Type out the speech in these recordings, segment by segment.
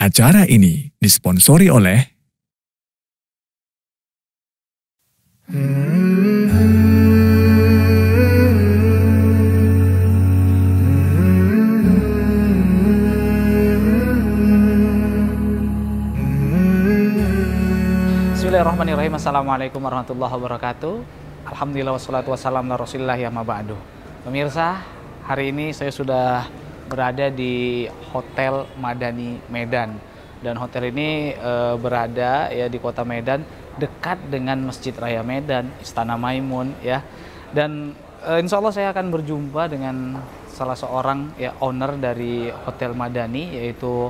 Acara ini disponsori oleh Assalamualaikum warahmatullahi wabarakatuh. Alhamdulillah wassalatu wassalam la rasulillah ya mabadu. Pemirsa, hari ini saya sudah berada di Hotel Madani Medan. Dan hotel ini e, berada ya di kota Medan dekat dengan Masjid Raya Medan, Istana Maimun ya. Dan e, insya Allah saya akan berjumpa dengan salah seorang ya owner dari Hotel Madani yaitu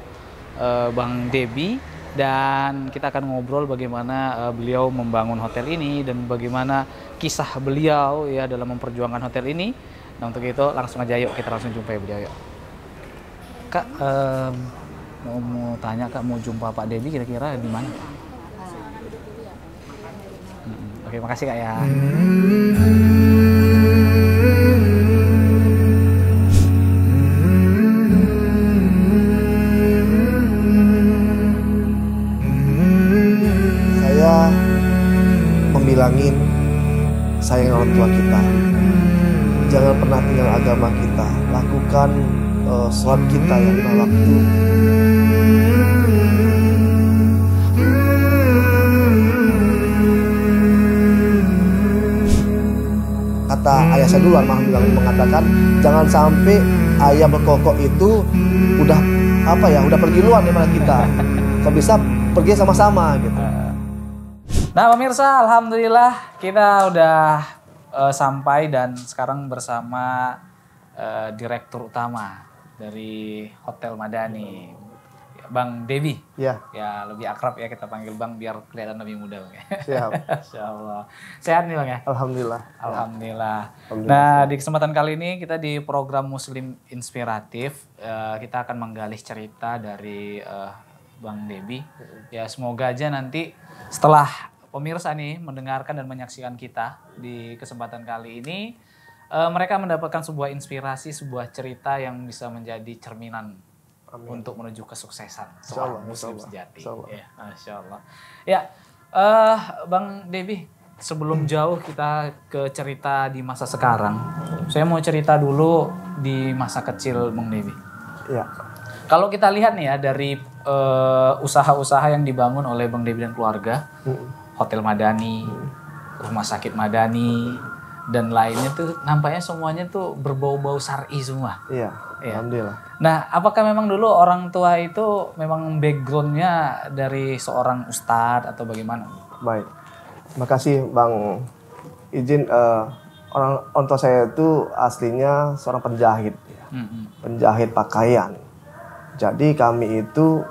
e, Bang Debi dan kita akan ngobrol bagaimana uh, beliau membangun hotel ini dan bagaimana kisah beliau ya dalam memperjuangkan hotel ini. Nah untuk itu langsung aja yuk kita langsung jumpai beliau yuk. Kak um, mau, mau tanya kak mau jumpa Pak Devi kira-kira di mana? Hmm, Oke okay, makasih kak ya. Mm-hmm. sholat kita yang lima waktu kata ayah saya dulu Almarhum bilang mengatakan jangan sampai ayah berkokok itu udah apa ya udah pergi luar dimana kita kalau bisa pergi sama-sama gitu nah pemirsa alhamdulillah kita udah uh, sampai dan sekarang bersama uh, direktur utama dari Hotel Madani. Bang Devi. Ya. Ya, lebih akrab ya kita panggil Bang biar kelihatan lebih muda, Bang. Ya. Siap. Allah. Sehat nih, Bang ya? Alhamdulillah. Alhamdulillah. Alhamdulillah. Nah, di kesempatan kali ini kita di program Muslim Inspiratif uh, kita akan menggali cerita dari uh, Bang Devi. Ya, semoga aja nanti setelah pemirsa nih mendengarkan dan menyaksikan kita di kesempatan kali ini Eh, mereka mendapatkan sebuah inspirasi, sebuah cerita yang bisa menjadi cerminan Amin. untuk menuju kesuksesan seorang muslim sejati. Insya Allah. Ya, Ya, uh, Bang Devi, sebelum jauh kita ke cerita di masa sekarang, saya mau cerita dulu di masa kecil Bang Devi. Ya. Kalau kita lihat nih ya dari eh, usaha-usaha yang dibangun oleh Bang Devi dan keluarga, hmm. Hotel Madani, hmm. Rumah Sakit Madani, dan lainnya tuh nampaknya semuanya tuh berbau-bau sari semua. Iya. Ya. Alhamdulillah. Nah, apakah memang dulu orang tua itu memang backgroundnya dari seorang ustadz atau bagaimana? Baik. terima kasih Bang. Izin uh, orang orang tua saya itu aslinya seorang penjahit, ya. mm -hmm. penjahit pakaian. Jadi kami itu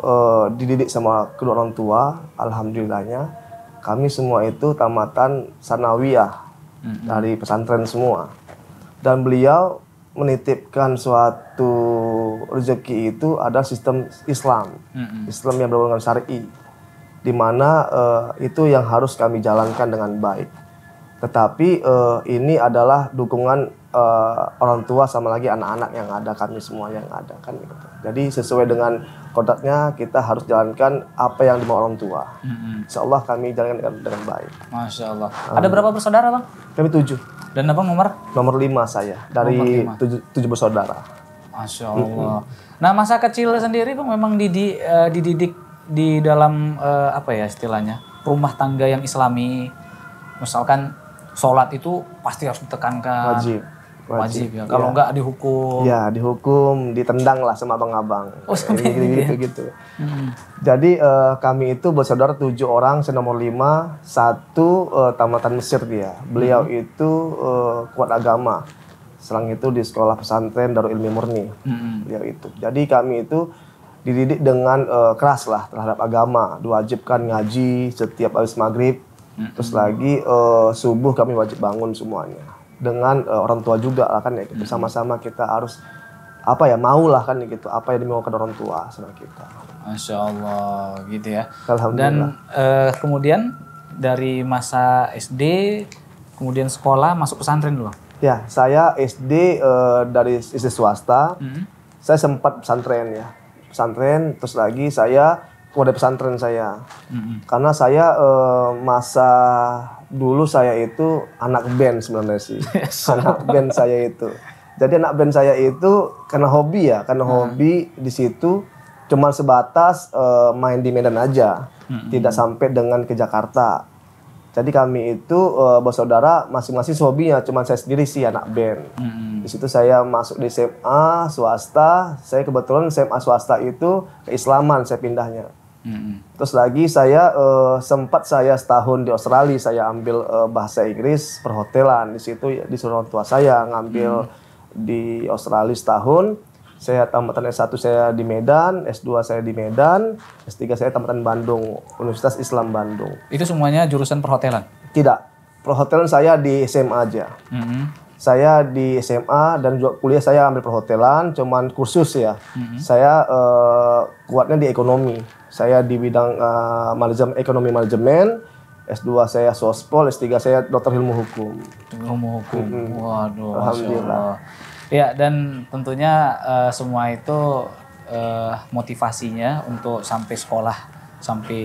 uh, dididik sama kedua orang tua, alhamdulillahnya kami semua itu tamatan sanawiyah dari pesantren semua dan beliau menitipkan suatu rezeki itu ada sistem Islam Islam yang berhubungan syari di mana uh, itu yang harus kami jalankan dengan baik tetapi uh, ini adalah dukungan uh, orang tua sama lagi anak-anak yang ada kami semua yang ada kan gitu. jadi sesuai dengan kodratnya kita harus jalankan apa yang dimau orang tua. Mm-hmm. Insya Allah kami jalankan dengan, dengan baik. Masya Allah. Um, Ada berapa bersaudara bang? Kami tujuh. Dan apa nomor? Nomor lima saya dari lima. Tujuh, tujuh bersaudara. Masya Allah. Mm-hmm. Nah masa kecil sendiri bang memang didi, uh, dididik di dalam uh, apa ya istilahnya rumah tangga yang islami. Misalkan sholat itu pasti harus ditekankan. Wajib wajib, wajib ya. Kalau ya. enggak dihukum. Ya, dihukum, ditendang lah sama abang-abang. Oh, sampai gitu, gitu, ya? gitu. Hmm. Jadi uh, kami itu bersaudara tujuh orang, saya nomor lima, satu uh, tamatan Mesir dia. Beliau hmm. itu uh, kuat agama. Selang itu di sekolah pesantren Darul Ilmi Murni. Hmm. Beliau itu. Jadi kami itu dididik dengan uh, keras lah terhadap agama. Diwajibkan ngaji setiap habis maghrib. Hmm. Terus lagi uh, subuh kami wajib bangun semuanya dengan uh, orang tua juga lah kan ya gitu. Hmm. sama-sama kita harus apa ya mau lah kan ya gitu apa yang ke orang tua sama kita masya allah gitu ya dan uh, kemudian dari masa SD kemudian sekolah masuk pesantren dulu ya saya SD uh, e, dari SD swasta hmm saya sempat pesantren ya pesantren terus lagi saya keluar dari pesantren saya mm-hmm. karena saya uh, masa dulu saya itu anak band sebenarnya sih. anak band saya itu. Jadi anak band saya itu karena hobi ya, karena hmm. hobi di situ cuma sebatas uh, main di Medan aja. Hmm. Tidak sampai dengan ke Jakarta. Jadi kami itu uh, bersaudara masing-masing hobinya, cuma saya sendiri sih anak band. Hmm. Di situ saya masuk di SMA swasta, saya kebetulan SMA swasta itu keislaman saya pindahnya hmm Terus lagi saya uh, sempat saya setahun di Australia, saya ambil uh, bahasa Inggris perhotelan di situ ya, di orang tua saya ngambil mm. di Australia setahun. Saya tamatan S1 saya di Medan, S2 saya di Medan, S3 saya tamatan Bandung, Universitas Islam Bandung. Itu semuanya jurusan perhotelan? Tidak. Perhotelan saya di SMA aja. hmm saya di SMA dan juga kuliah saya ambil perhotelan, cuman kursus ya. -hmm. Saya uh, kuatnya di ekonomi saya di bidang uh, eh, manajemen ekonomi manajemen S2 saya sospol, S3 saya dokter ilmu hukum. Ilmu hukum. Hmm. Waduh, alhamdulillah. Ya, dan tentunya uh, semua itu uh, motivasinya untuk sampai sekolah, sampai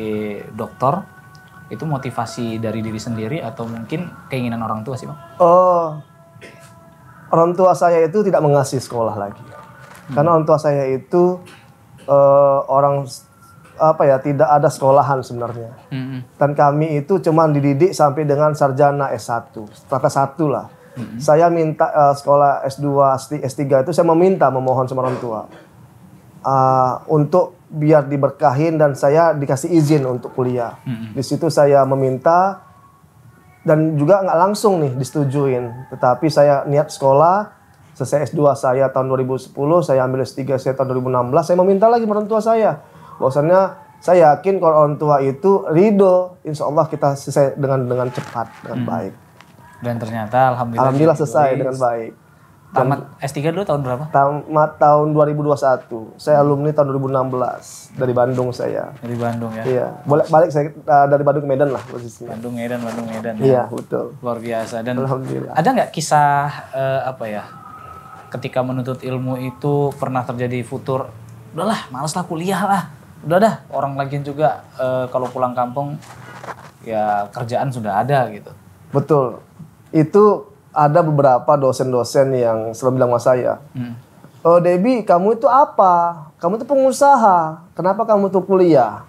dokter itu motivasi dari diri sendiri atau mungkin keinginan orang tua sih, Bang? Oh. Orang tua saya itu tidak mengasih sekolah lagi. Hmm. Karena orang tua saya itu uh, orang apa ya tidak ada sekolahan sebenarnya mm-hmm. dan kami itu cuma dididik sampai dengan sarjana S1 strata satu lah mm-hmm. saya minta uh, sekolah S2 S3 itu saya meminta memohon sama orang tua uh, untuk biar diberkahin dan saya dikasih izin untuk kuliah mm-hmm. di situ saya meminta dan juga nggak langsung nih disetujuin tetapi saya niat sekolah selesai S2 saya tahun 2010 saya ambil S3 saya tahun 2016 saya meminta lagi orang tua saya bahwasannya saya yakin kalau orang tua itu ridho insya Allah kita selesai dengan dengan cepat dengan hmm. baik dan ternyata alhamdulillah alhamdulillah selesai tulis. dengan baik tamat S3 dulu tahun berapa? Tamat tahun 2021. Saya alumni tahun 2016 dari Bandung saya. Dari Bandung ya. Iya. Boleh balik saya eh, dari Bandung ke Medan lah posisinya. Bandung Medan, Bandung Medan. Ya. Iya, betul. Luar biasa dan alhamdulillah. Ada nggak kisah uh, apa ya? Ketika menuntut ilmu itu pernah terjadi futur udahlah males lah kuliah lah udah dah orang lagi juga e, kalau pulang kampung ya kerjaan sudah ada gitu. Betul. Itu ada beberapa dosen-dosen yang selalu bilang sama saya. Hmm. Oh Debbie, kamu itu apa? Kamu itu pengusaha. Kenapa kamu tuh kuliah?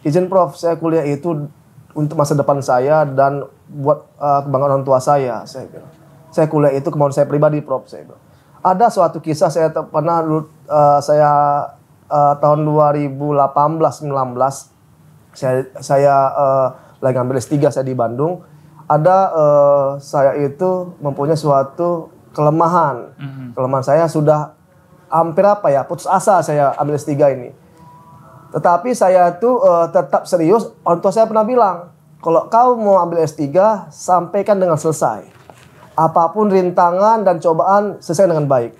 Izin Prof, saya kuliah itu untuk masa depan saya dan buat e, kebanggaan orang tua saya. Saya bilang, saya kuliah itu kemauan saya pribadi, Prof. Saya bilang. Ada suatu kisah saya pernah uh, saya uh, tahun 2018-19 saya saya uh, lagi ngambil S3 saya di Bandung ada uh, saya itu mempunyai suatu kelemahan. Mm -hmm. Kelemahan saya sudah hampir apa ya putus asa saya ambil S3 ini. Tetapi saya itu uh, tetap serius. Orang tua saya pernah bilang, kalau kau mau ambil S3, sampaikan dengan selesai. Apapun rintangan dan cobaan, selesai dengan baik.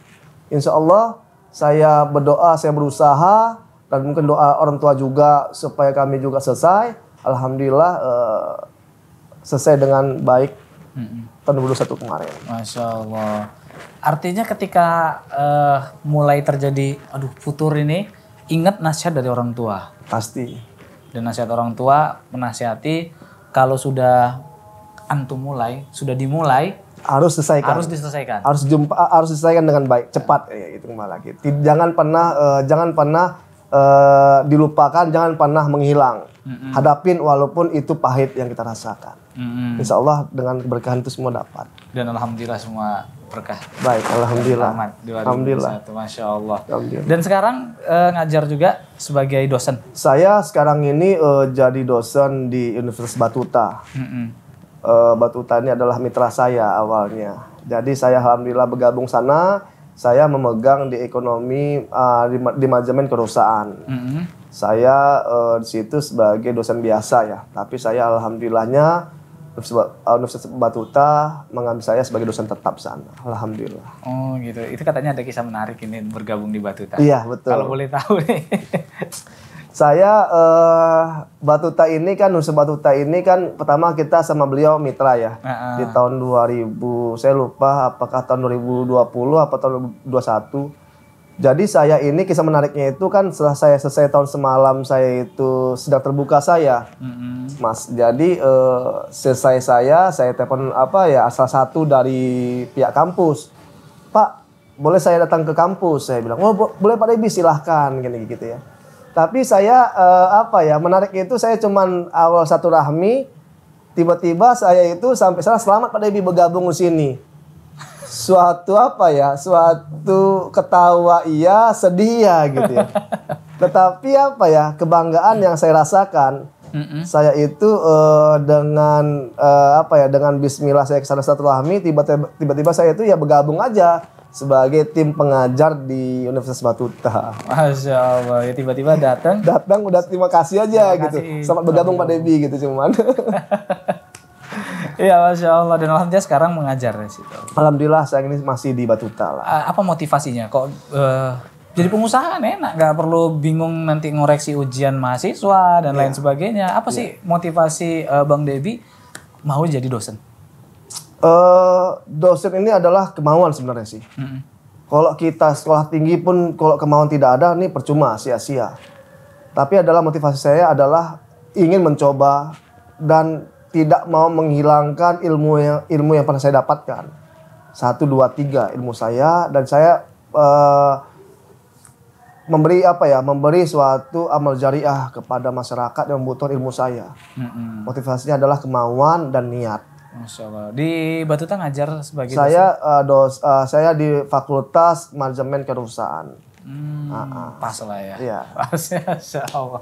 Insya Allah saya berdoa, saya berusaha dan mungkin doa orang tua juga supaya kami juga selesai. Alhamdulillah uh, selesai dengan baik mm-hmm. tahun 2021 kemarin. Masya Allah. Artinya ketika uh, mulai terjadi aduh futur ini ingat nasihat dari orang tua. Pasti. Dan nasihat orang tua menasihati kalau sudah antum mulai, sudah dimulai, harus diselesaikan harus diselesaikan harus jumpa harus diselesaikan dengan baik cepat ya, itu malah gitu jangan pernah uh, jangan pernah uh, dilupakan jangan pernah menghilang mm-hmm. hadapin walaupun itu pahit yang kita rasakan mm-hmm. Insya Allah dengan keberkahan itu semua dapat dan alhamdulillah semua berkah baik alhamdulillah alhamdulillah masya Allah alhamdulillah. dan sekarang uh, ngajar juga sebagai dosen saya sekarang ini uh, jadi dosen di Universitas Batuta mm-hmm uh, eh, Batu Tani adalah mitra saya awalnya. Jadi saya alhamdulillah bergabung sana, saya memegang di ekonomi uh, di, di manajemen perusahaan. Mm-hmm. Saya uh, di situ sebagai dosen biasa ya, tapi saya alhamdulillahnya Universitas Batuta mengambil saya sebagai dosen tetap sana. Alhamdulillah. Oh gitu. Itu katanya ada kisah menarik ini bergabung di Batuta. Iya betul. Kalau boleh tahu nih. saya uh, Batuta ini kan Nusa Batuta ini kan pertama kita sama beliau mitra ya uh -uh. di tahun 2000 saya lupa apakah tahun 2020 apa tahun 2021 jadi saya ini kisah menariknya itu kan setelah saya selesai tahun semalam saya itu sedang terbuka saya mm -hmm. mas jadi uh, selesai saya saya telepon apa ya asal satu dari pihak kampus pak boleh saya datang ke kampus saya bilang oh bo boleh pak Debi silahkan gini gitu ya tapi saya uh, apa ya menarik itu saya cuman awal satu rahmi tiba-tiba saya itu sampai salah selamat pada ibu bergabung di sini. Suatu apa ya, suatu ketawa iya, sedih ya gitu ya. Tetapi apa ya kebanggaan yang saya rasakan mm -mm. Saya itu uh, dengan uh, apa ya dengan Bismillah saya kesana satu rahmi tiba-tiba tiba-tiba saya itu ya bergabung aja sebagai tim pengajar di Universitas Batuta. Masya Allah, ya tiba-tiba datang. datang udah terima kasih aja terima gitu. kasih. gitu. Selamat bergabung Pak Debi gitu cuman. Iya Masya Allah, dan Alhamdulillah sekarang mengajar di situ. Alhamdulillah saya ini masih di Batuta lah. Apa motivasinya? Kok uh, jadi pengusaha kan enak, nggak perlu bingung nanti ngoreksi ujian mahasiswa dan yeah. lain sebagainya. Apa yeah. sih motivasi uh, Bang Debi mau jadi dosen? Eh, dosen ini adalah kemauan sebenarnya sih. Hmm. Kalau kita sekolah tinggi pun kalau kemauan tidak ada nih percuma sia-sia. Tapi adalah motivasi saya adalah ingin mencoba dan tidak mau menghilangkan ilmu yang ilmu yang pernah saya dapatkan satu dua tiga ilmu saya dan saya uh, memberi apa ya memberi suatu amal jariah kepada masyarakat yang membutuhkan ilmu saya mm-hmm. motivasinya adalah kemauan dan niat Masya Allah. Di Batuta ngajar sebagai saya dosen? Uh, dos, uh, saya di Fakultas Manajemen Kerusahaan. Hmm, uh, uh. Pas lah ya. Iya. Pas Masya Allah.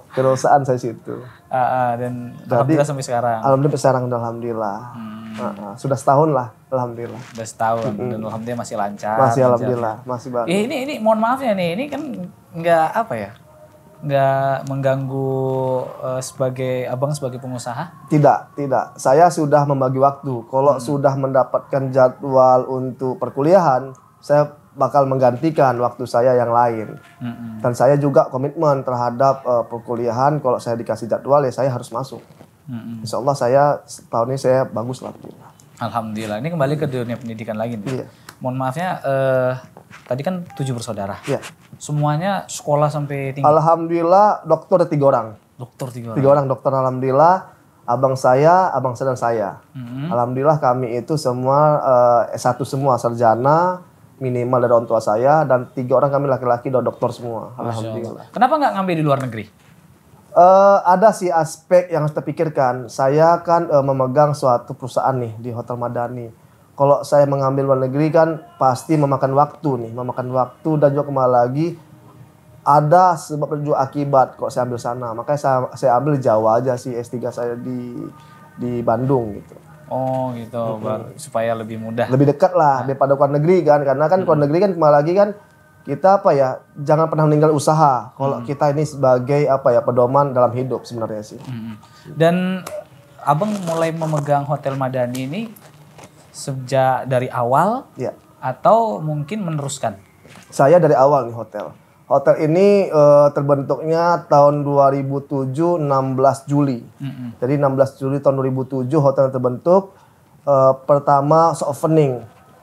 saya situ. Uh, uh, dan Jadi, alhamdulillah sampai sekarang. Alhamdulillah sekarang alhamdulillah. Hmm. Uh, uh, sudah setahun lah, alhamdulillah. Sudah setahun mm dan alhamdulillah masih lancar. Masih alhamdulillah, masih bagus. Eh, ini ini mohon maaf ya nih, ini kan nggak apa ya? nggak mengganggu uh, sebagai abang sebagai pengusaha? Tidak, tidak. Saya sudah membagi waktu. Kalau hmm. sudah mendapatkan jadwal untuk perkuliahan, saya bakal menggantikan waktu saya yang lain. Hmm. Dan saya juga komitmen terhadap uh, perkuliahan. Kalau saya dikasih jadwal ya saya harus masuk. Hmm. Insya Allah saya tahun ini saya bagus lah. Alhamdulillah. Ini kembali ke dunia pendidikan lagi nih. Iya. Mohon maafnya, uh, tadi kan tujuh bersaudara. Iya semuanya sekolah sampai tinggi? Alhamdulillah dokter ada tiga orang. Dokter tiga orang. Tiga orang dokter alhamdulillah. Abang saya, abang saya dan saya. hmm Alhamdulillah kami itu semua uh, eh, eh, s semua sarjana minimal dari orang tua saya dan tiga orang kami laki-laki dan dokter semua. Alhamdulillah. Kenapa nggak ngambil di luar negeri? Uh, ada sih aspek yang harus terpikirkan. Saya kan uh, memegang suatu perusahaan nih di Hotel Madani kalau saya mengambil luar negeri kan pasti memakan waktu nih, memakan waktu dan juga kembali lagi ada sebab dan juga akibat kok saya ambil sana. Makanya saya, saya ambil Jawa aja sih S3 saya di di Bandung gitu. Oh gitu, hmm. supaya lebih mudah. Lebih dekat lah nah. daripada luar negeri kan, karena kan luar hmm. negeri kan kembali lagi kan kita apa ya jangan pernah meninggal usaha. Kalau hmm. kita ini sebagai apa ya pedoman dalam hidup sebenarnya sih. Hmm. Dan abang mulai memegang Hotel Madani ini sejak dari awal ya. atau mungkin meneruskan? Saya dari awal nih hotel. Hotel ini e, terbentuknya tahun 2007 16 Juli. Mm -hmm. Jadi 16 Juli tahun 2007 hotel terbentuk e, pertama opening.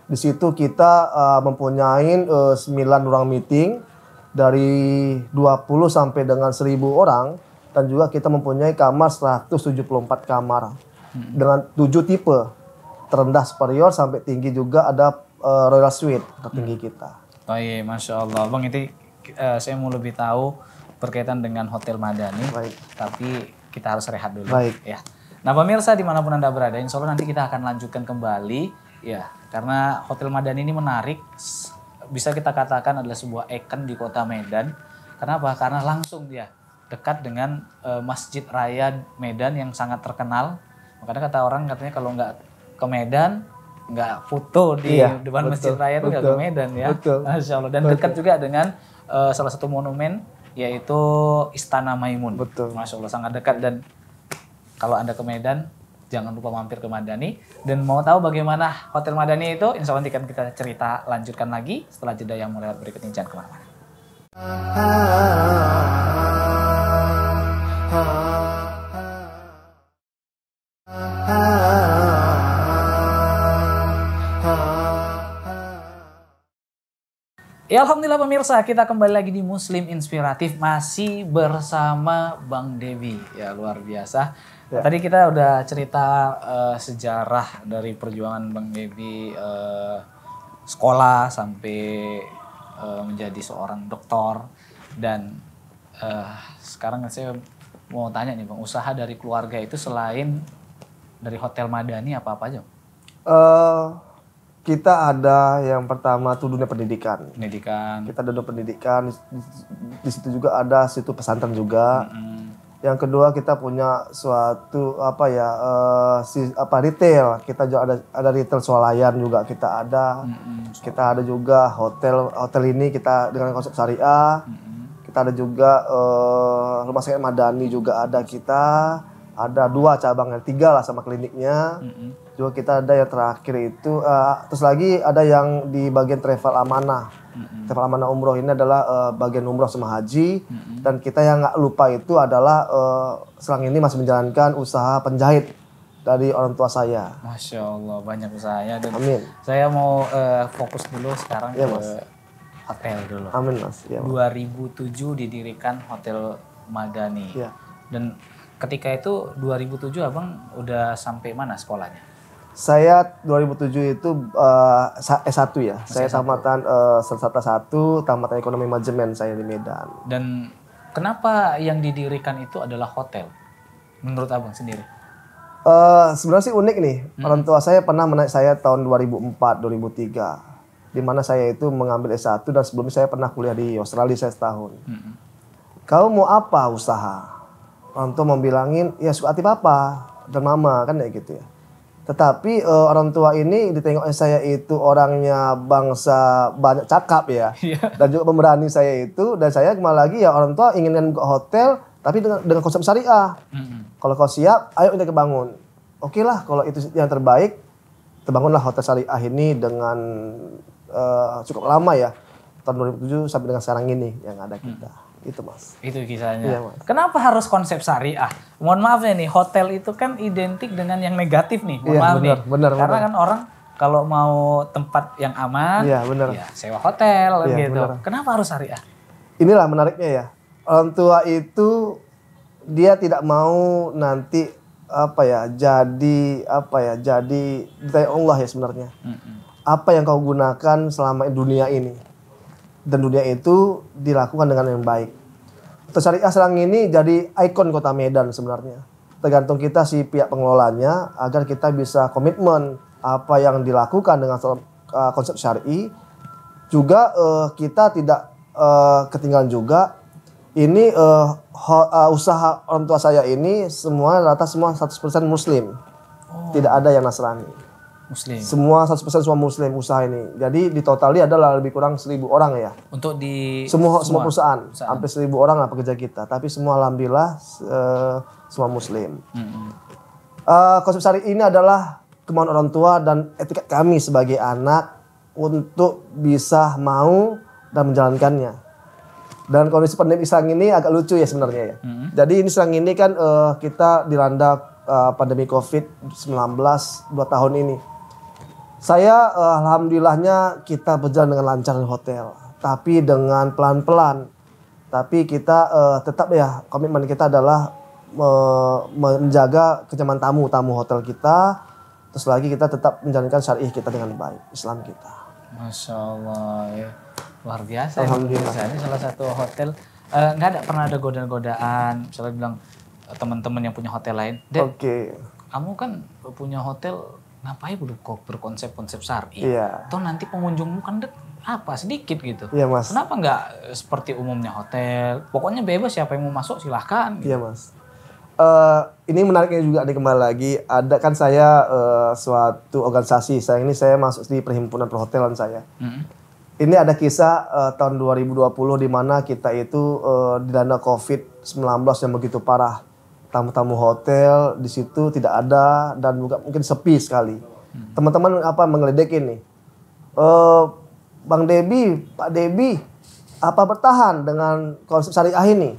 Di situ kita e, mempunyai e, 9 ruang meeting dari 20 sampai dengan 1000 orang dan juga kita mempunyai kamar 174 kamar mm -hmm. dengan 7 tipe terendah superior sampai tinggi juga ada uh, Royal Suite tertinggi hmm. kita. Oh iya, masya Allah, bang itu uh, eh, saya mau lebih tahu berkaitan dengan Hotel Madani. Baik. Tapi kita harus rehat dulu. Baik. Ya. Nah pemirsa dimanapun anda berada, insya Allah nanti kita akan lanjutkan kembali ya karena Hotel Madani ini menarik bisa kita katakan adalah sebuah ikon di kota Medan. Kenapa? Karena langsung dia dekat dengan uh, Masjid Raya Medan yang sangat terkenal. Makanya kata orang katanya kalau nggak ke Medan nggak foto di iya, depan betul, masjid raya itu nggak ke Medan ya betul, Allah dan betul. dekat juga dengan uh, salah satu monumen yaitu Istana Maimun betul Masya Allah sangat dekat dan kalau anda ke Medan jangan lupa mampir ke Madani dan mau tahu bagaimana hotel Madani itu insya Allah akan kita cerita lanjutkan lagi setelah jeda yang mulai berikut ini jangan kemana-mana. Ya Alhamdulillah pemirsa, kita kembali lagi di Muslim Inspiratif masih bersama Bang Devi. Ya luar biasa. Ya. Tadi kita udah cerita uh, sejarah dari perjuangan Bang Devi uh, eh, sekolah sampai uh, menjadi seorang dokter dan uh, sekarang saya mau tanya nih Bang, usaha dari keluarga itu selain dari Hotel Madani apa-apa aja? Uh, kita ada yang pertama tuh dunia pendidikan. Pendidikan. Kita ada dunia pendidikan. Di, situ juga ada situ pesantren juga. Mm -hmm. Yang kedua kita punya suatu apa ya uh, si apa retail. Kita juga ada ada retail swalayan juga kita ada. Mm -hmm. Kita ada juga hotel hotel ini kita dengan konsep syariah. Mm -hmm. Kita ada juga uh, rumah sakit Madani juga ada kita ada dua cabangnya tiga lah sama kliniknya mm-hmm. juga kita ada yang terakhir itu uh, terus lagi ada yang di bagian travel amanah mm-hmm. travel amanah umroh ini adalah uh, bagian umroh sama haji mm-hmm. dan kita yang nggak lupa itu adalah uh, selang ini masih menjalankan usaha penjahit dari orang tua saya. Masya Allah banyak usahanya. Dan Amin. Saya mau uh, fokus dulu sekarang ya, ke mas. hotel dulu. Amin mas. Ya, mas. 2007 didirikan hotel Madani. Ya. Dan ketika itu 2007 abang udah sampai mana sekolahnya? Saya 2007 itu uh, eh, S1 eh, ya. saya S1. tamatan uh, Selsata 1, tamatan ekonomi manajemen saya di Medan. Dan kenapa yang didirikan itu adalah hotel? Menurut abang sendiri? Uh, sebenarnya sih unik nih. Hmm. Orang tua saya pernah menaik saya tahun 2004, 2003. Di mana saya itu mengambil S1 dan sebelumnya saya pernah kuliah di Australia saya setahun. Hmm. Kau mau apa usaha? orang tua mau bilangin ya suka hati papa dan mama kan kayak gitu ya. Tetapi uh, orang tua ini ditengok saya itu orangnya bangsa banyak cakap ya. Iya. Dan juga pemberani saya itu dan saya malah lagi ya orang tua ingin ke hotel tapi dengan dengan konsep syariah. Mm-hmm. Kalau kau siap, ayo kita kebangun. Oke okay lah kalau itu yang terbaik terbangunlah hotel syariah ini dengan uh, cukup lama ya tahun 2007 sampai dengan sekarang ini yang ada kita. Mm. Itu mas. Itu kisahnya. Iya, mas. Kenapa harus konsep syariah? Mohon maaf ya nih, hotel itu kan identik dengan yang negatif nih. Mohon iya, maaf bener, nih. Bener, Karena bener. kan orang kalau mau tempat yang aman, iya, bener. ya sewa hotel iya, gitu. Bener. Kenapa harus syariah? Inilah menariknya ya. Orang tua itu dia tidak mau nanti apa ya jadi apa ya jadi dari Allah ya sebenarnya. Mm -mm. Apa yang kau gunakan selama dunia ini? dan dunia itu dilakukan dengan yang baik. Tersyariah Serang ini jadi ikon kota Medan sebenarnya. Tergantung kita si pihak pengelolanya agar kita bisa komitmen apa yang dilakukan dengan ah, konsep syari. Juga uh, kita tidak uh, ketinggalan juga ini uh, ho, uh, usaha orang tua saya ini semua rata semua 100% muslim. Oh. Tidak ada yang Nasrani. Muslim. Semua 100% semua muslim usaha ini. Jadi di totalnya adalah lebih kurang seribu orang ya. Untuk di semua semua, semua perusahaan, perusahaan, hampir 1000 orang lah pekerja kita, tapi semua alhamdulillah uh, semua muslim. Mm -hmm. uh, konsep syari ini adalah kemauan orang tua dan etika kami sebagai anak untuk bisa mau dan menjalankannya. Dan kondisi pandemi sekarang ini agak lucu ya sebenarnya ya. -hmm. Jadi ini sekarang ini kan uh, kita dilanda uh, pandemi COVID-19 dua tahun ini saya uh, alhamdulillahnya kita berjalan dengan lancar di hotel, tapi dengan pelan-pelan. Tapi kita uh, tetap ya komitmen kita adalah uh, menjaga kenyamanan tamu tamu hotel kita. Terus lagi kita tetap menjalankan syariah kita dengan baik, Islam kita. Masya Allah ya. Luar biasa. Ya, Alhamdulillah. Ya. Ini salah satu hotel nggak uh, ada pernah ada godaan-godaan misalnya bilang teman-teman yang punya hotel lain. Oke. Okay. Kamu kan punya hotel ngapain lu kok berkonsep-konsep syari? Iya. Toh nanti pengunjungmu kan dek apa sedikit gitu. Iya mas. Kenapa nggak eh, seperti umumnya hotel? Pokoknya bebas siapa yang mau masuk silahkan. Gitu. Iya mas. Uh, ini menariknya juga nih kembali lagi. Ada kan saya uh, suatu organisasi. Saya ini saya masuk di perhimpunan perhotelan saya. Mm -hmm. Ini ada kisah uh, tahun 2020 di mana kita itu uh, dilanda COVID-19 yang begitu parah tamu-tamu hotel di situ tidak ada dan juga mungkin sepi sekali. Hmm. Teman-teman apa mengledek ini, Uh, eh, Bang Debi, Pak Debi, apa bertahan dengan konsep syariah ini?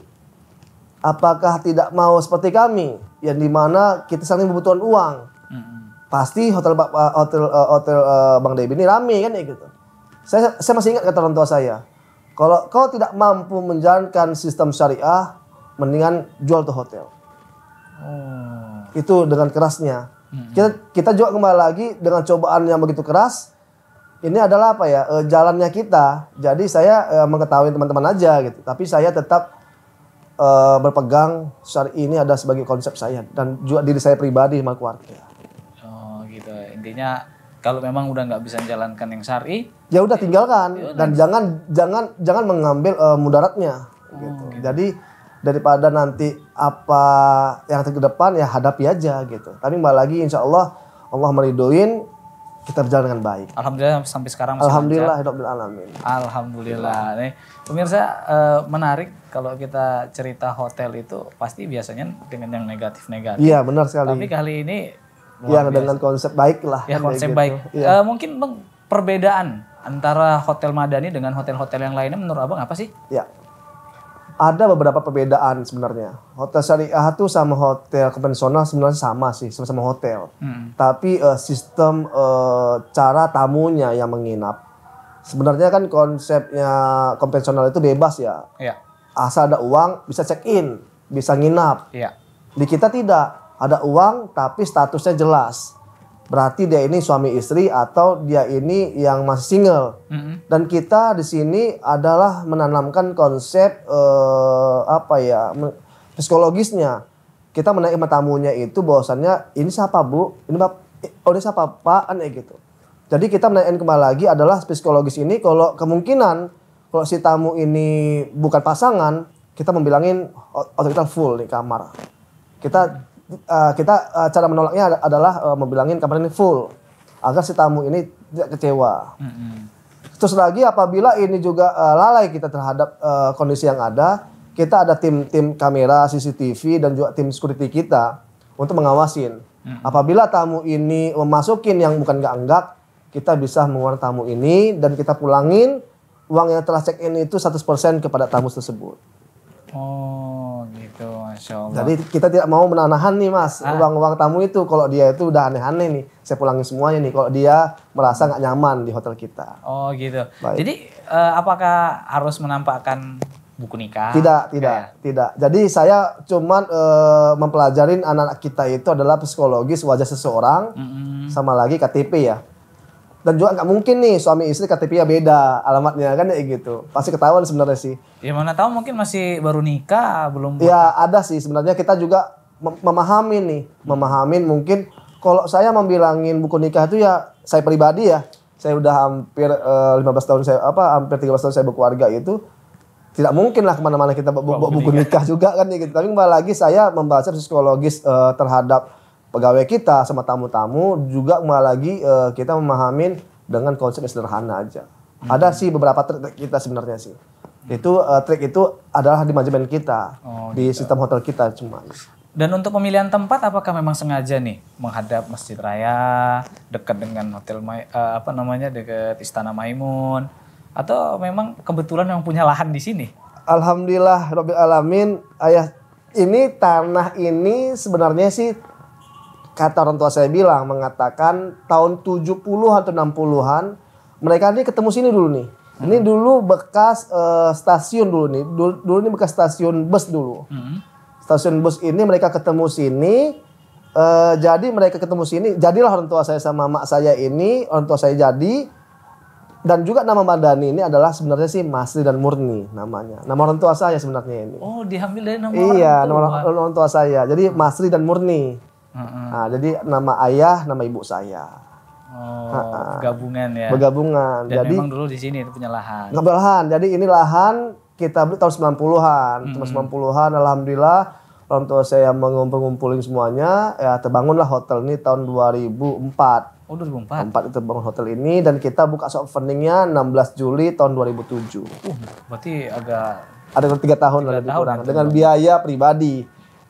Apakah tidak mau seperti kami yang dimana kita saling membutuhkan uang? Hmm. Pasti hotel hotel eh, hotel eh, Bang Debi ini rame kan ya gitu. Saya, saya masih ingat kata orang tua saya. Kalau kau tidak mampu menjalankan sistem syariah, mendingan jual tuh hotel itu dengan kerasnya. Kita kita juga kembali lagi dengan cobaan yang begitu keras. Ini adalah apa ya? Eh, jalannya kita. Jadi saya eh, mengetahui teman-teman aja gitu. Tapi saya tetap e, berpegang syari ini ada sebagai konsep saya dan juga diri saya pribadi sama keluarga. Oh gitu. Intinya kalau memang udah nggak bisa menjalankan yang syari, ya udah tinggalkan ya, dan jangan jangan jangan mengambil e, mudaratnya. Oh, gitu. gitu. Jadi daripada nanti apa yang ke depan ya hadapi aja gitu. Tapi malah lagi insya Allah Allah meridoin kita berjalan dengan baik. Alhamdulillah sampai sekarang masih Alhamdulillah Alhamdulillah. alamin. Alhamdulillah. Nih, pemirsa eh, menarik kalau kita cerita hotel itu pasti biasanya dengan yang negatif-negatif. Iya, benar sekali. Tapi kali ini ya dengan konsep baik lah. Ya, konsep gitu. baik. Ya. mungkin perbedaan antara Hotel Madani dengan hotel-hotel yang lainnya menurut Abang apa sih? Ya, ada beberapa perbedaan sebenarnya. Hotel syariah itu sama hotel konvensional sebenarnya sama sih, sama-sama hotel. Hmm. Tapi uh, sistem uh, cara tamunya yang menginap. Sebenarnya kan konsepnya konvensional itu bebas ya. Iya. Asal ada uang bisa check in, bisa nginap. Iya. Di kita tidak, ada uang tapi statusnya jelas berarti dia ini suami istri atau dia ini yang masih single. Mm -hmm. Dan kita di sini adalah menanamkan konsep eh, apa ya psikologisnya. Kita menaik tamunya itu bahwasannya ini siapa bu, ini bap, oh ini siapa pak, aneh gitu. Jadi kita menaikkan kembali lagi adalah psikologis ini kalau kemungkinan kalau si tamu ini bukan pasangan, kita membilangin otak oh, oh, kita full di kamar. Kita uh, kita uh, cara menolaknya adalah uh, membilangin kamar ini full agar si tamu ini tidak kecewa. Mm -hmm. Terus lagi apabila ini juga uh, lalai kita terhadap uh, kondisi yang ada, kita ada tim-tim kamera, CCTV dan juga tim security kita untuk mengawasin. Mm -hmm. Apabila tamu ini memasukin yang bukan gak enggak, kita bisa mengeluarkan tamu ini dan kita pulangin uang yang telah check in itu 100% kepada tamu tersebut. Oh gitu, masya Allah. Jadi kita tidak mau menahan nih mas, ah. uang-uang tamu itu kalau dia itu udah aneh-aneh nih, saya pulangin semuanya nih. Kalau dia merasa nggak nyaman di hotel kita. Oh gitu. Baik. Jadi uh, apakah harus menampakkan buku nikah? Tidak, iya. tidak, Kayak. tidak. Jadi saya cuman uh, eh, mempelajarin anak-anak kita itu adalah psikologis wajah seseorang, mm -hmm. sama lagi KTP ya dan juga nggak mungkin nih suami istri KTP-nya beda alamatnya kan ya gitu pasti ketahuan sebenarnya sih ya mana tahu mungkin masih baru nikah belum ya ada sih sebenarnya kita juga memahami nih memahami mungkin kalau saya membilangin buku nikah itu ya saya pribadi ya saya udah hampir uh, eh, 15 tahun saya apa hampir 13 tahun saya berkeluarga itu tidak mungkin lah kemana-mana kita buku, buku nikah juga kan ya gitu tapi kembali lagi saya membaca psikologis uh, terhadap pegawai kita sama tamu-tamu juga malah lagi uh, kita memahami dengan konsep yang sederhana aja. Hmm. Ada sih beberapa trik kita sebenarnya sih. Hmm. Itu uh, trik itu adalah di manajemen kita, oh, di gitu. sistem hotel kita cuma. Dan untuk pemilihan tempat apakah memang sengaja nih menghadap masjid raya, dekat dengan hotel eh, apa namanya dekat Istana Maimun atau memang kebetulan yang punya lahan di sini? Alhamdulillah Robbil alamin ayah ini tanah ini sebenarnya sih kata orang tua saya bilang mengatakan tahun 70-an atau 60-an mereka ini ketemu sini dulu nih. Hmm. Ini dulu bekas uh, stasiun dulu nih. Dulu, dulu ini bekas stasiun bus dulu. Hmm. Stasiun bus ini mereka ketemu sini uh, jadi mereka ketemu sini jadilah orang tua saya sama mak saya ini orang tua saya jadi dan juga nama Madani ini adalah sebenarnya sih Masri dan Murni namanya. Nama orang tua saya sebenarnya ini. Oh, diambil dari nama iya, orang tua. Iya, nama orang tua saya. Jadi Masri dan Murni. Hmm. Nah, jadi nama ayah, nama ibu saya. Oh, gabungan ya. Bergabungan. Dan jadi memang dulu di sini punya lahan. Nggak lahan. Jadi ini lahan kita beli tahun 90-an. Hmm. Tahun 90-an alhamdulillah orang tua saya mengumpul-ngumpulin semuanya ya terbangunlah hotel ini tahun 2004. Oh 2004. 2004 itu bangun hotel ini dan kita buka openingnya 16 Juli tahun 2007. Uh, berarti agak ada tiga tahun 3 lebih ya, kurang dengan biaya pribadi